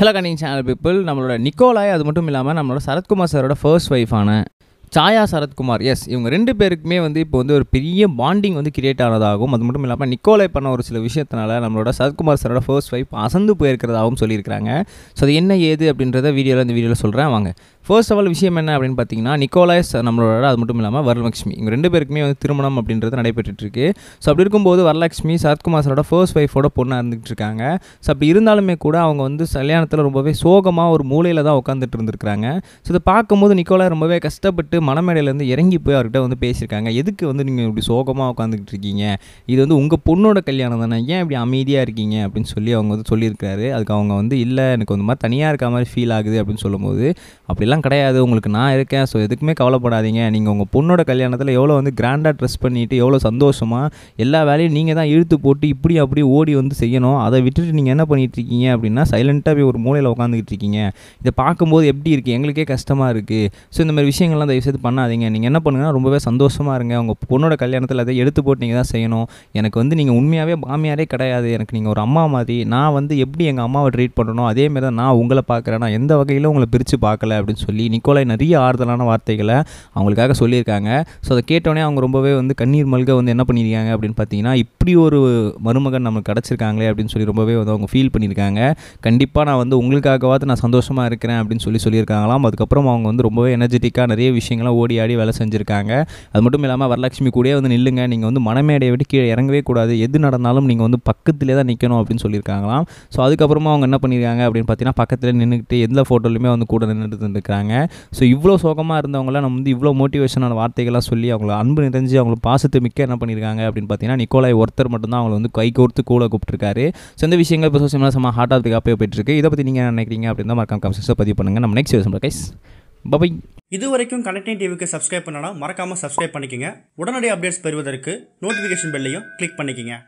hello கனிங் channel people நம்மளோட நிக்கோலாய் அது மட்டும் இல்லாமல் நம்மளோட சரத்குமார் சாரோட ஃபர்ஸ்ட் ஒய்ஃபான சாயா சரத்குமார் எஸ் இவங்க ரெண்டு பேருக்குமே வந்து இப்போ வந்து ஒரு பெரிய பாண்டிங் வந்து கிரியேட் ஆனதாகவும் அது மட்டும் இல்லாமல் நிக்கோலை பண்ண ஒரு சில விஷயத்தினால நம்மளோட சரத்குமார் சாரோட ஃபர்ஸ்ட் ஒய்ஃப் அசந்து போயிருக்கிறதாகவும் சொல்லியிருக்கிறாங்க ஸோ அது என்ன ஏது அப்படின்றத வீடியோவில் இந்த வீடியோவில் சொல்கிறேன் வாங்க ஃபர்ஸ்ட் ஆஃப் ஆல் விஷயம் என்ன அப்படின்னு பார்த்தீங்கன்னா நிக்கோலாஸ் நம்மளோட அது மட்டும் இல்லாமல் வரலட்சுமி இவங்க ரெண்டு பேருக்குமே வந்து திருமணம் அப்படின்றது நடைபெற்றுருக்கு ஸோ அப்படி இருக்கும்போது வரலட்சுமி சரத்குமார் சரோட ஃபர்ஸ்ட் ஒய்ஃபோட பொண்ணாக இருந்துகிட்டு இருக்காங்க ஸோ அப்படி இருந்தாலுமே கூட அவங்க வந்து கல்யாணத்தில் ரொம்பவே சோகமாக ஒரு மூலையில் தான் உட்காந்துட்டு இருந்திருக்காங்க ஸோ இதை பார்க்கும்போது நிக்கோலா ரொம்பவே கஷ்டப்பட்டு மனமேடையிலேருந்து இறங்கி போய் அவர்கிட்ட வந்து பேசியிருக்காங்க எதுக்கு வந்து நீங்கள் இப்படி சோகமாக உட்காந்துக்கிட்டு இருக்கீங்க இது வந்து உங்கள் பொண்ணோட கல்யாணம் தானே ஏன் இப்படி அமைதியாக இருக்கீங்க அப்படின்னு சொல்லி அவங்க வந்து சொல்லியிருக்காரு அதுக்கு அவங்க வந்து இல்லை எனக்கு வந்து மாதிரி தனியாக இருக்க மாதிரி ஃபீல் ஆகுது அப்படின்னு சொல்லும்போது அப்படிலாம் அதெல்லாம் கிடையாது உங்களுக்கு நான் இருக்கேன் ஸோ எதுக்குமே கவலைப்படாதீங்க நீங்கள் உங்கள் பொண்ணோட கல்யாணத்தில் எவ்வளோ வந்து கிராண்டாக ட்ரெஸ் பண்ணிவிட்டு எவ்வளோ சந்தோஷமாக எல்லா வேலையும் நீங்கள் தான் இழுத்து போட்டு இப்படி அப்படி ஓடி வந்து செய்யணும் அதை விட்டுட்டு நீங்கள் என்ன பண்ணிகிட்டு இருக்கீங்க அப்படின்னா சைலண்ட்டாக போய் ஒரு மூலையில் உட்காந்துக்கிட்டு இருக்கீங்க இதை பார்க்கும்போது எப்படி இருக்குது எங்களுக்கே கஷ்டமாக இருக்குது ஸோ இந்த மாதிரி விஷயங்கள்லாம் செய்து பண்ணாதீங்க நீங்கள் என்ன பண்ணுங்கன்னா ரொம்பவே சந்தோஷமாக இருங்க உங்கள் பொண்ணோட கல்யாணத்தில் அதை எடுத்து போட்டு நீங்கள் தான் செய்யணும் எனக்கு வந்து நீங்கள் உண்மையாகவே மாமியாரே கிடையாது எனக்கு நீங்கள் ஒரு அம்மா மாதிரி நான் வந்து எப்படி எங்கள் அம்மாவை ட்ரீட் பண்ணணும் அதேமாரி தான் நான் உங்களை பார்க்குறேன் நான் எந்த வகையில் உங்களை பிரித்து பார்க்கல அப்படின்னு சொல்லி சொல்லி நிக்கோலை நிறைய ஆறுதலான வார்த்தைகளை அவங்களுக்காக சொல்லியிருக்காங்க ஸோ அதை கேட்டோடனே அவங்க ரொம்பவே வந்து கண்ணீர் மல்க வந்து என்ன பண்ணியிருக்காங்க அப்படின்னு பார்த்தீங்கன்னா இப்படி ஒரு மருமகன் நமக்கு கிடச்சிருக்காங்களே அப்படின்னு சொல்லி ரொம்பவே வந்து அவங்க ஃபீல் பண்ணியிருக்காங்க கண்டிப்பாக நான் வந்து உங்களுக்காகவாது நான் சந்தோஷமாக இருக்கிறேன் அப்படின்னு சொல்லி சொல்லியிருக்காங்களாம் அதுக்கப்புறம் அவங்க வந்து ரொம்பவே எனர்ஜெட்டிக்காக நிறைய விஷயங்கள்லாம் ஓடி ஆடி வேலை செஞ்சுருக்காங்க அது மட்டும் இல்லாமல் வரலட்சுமி கூடயே வந்து நில்லுங்க நீங்கள் வந்து மனமேடையை விட்டு கீழே இறங்கவே கூடாது எது நடந்தாலும் நீங்கள் வந்து பக்கத்திலே தான் நிற்கணும் அப்படின்னு சொல்லியிருக்காங்களாம் ஸோ அதுக்கப்புறமா அவங்க என்ன பண்ணியிருக்காங்க அப்படின்னு பார்த்தீங்கன்னா பக்கத்தில் நின்றுக்கிட்டு எந்த ஃபோட்டோலையுமே வந்து கூட நின்றுட்டு இருக்காங்க இருக்கிறாங்க ஸோ இவ்வளோ சோகமாக இருந்தவங்கள நம்ம வந்து இவ்வளோ மோட்டிவேஷனான வார்த்தைகளாக சொல்லி அவங்கள அன்பு நிறைஞ்சு அவங்கள பாசத்தை மிக்க என்ன பண்ணியிருக்காங்க அப்படின்னு பார்த்தீங்கன்னா நிக்கோலாய் ஒருத்தர் மட்டும்தான் அவங்களை வந்து கை கோர்த்து கூட கூப்பிட்டுருக்காரு சொந்த விஷயங்கள் இப்போ சோசியல் மீடியா ஹார்ட் ஆஃப் காப்பே போயிட்டுருக்கு இதை பற்றி நீங்கள் நினைக்கிறீங்க அப்படின்னு தான் மறக்காம கம்சஸை பதிவு பண்ணுங்கள் நம்ம நெக்ஸ்ட் யோசனை கைஸ் பபை இது வரைக்கும் கனெக்டிங் டிவிக்கு சப்ஸ்கிரைப் பண்ணனா மறக்காமல் சப்ஸ்கிரைப் பண்ணிக்கங்க உடனடி அப்டேட்ஸ் பெறுவதற்கு நோட்டிஃபிகேஷன் பெல்லையும் கிளிக் பண்ணிக்கங்க